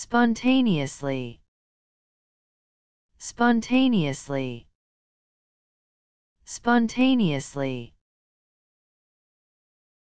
spontaneously spontaneously spontaneously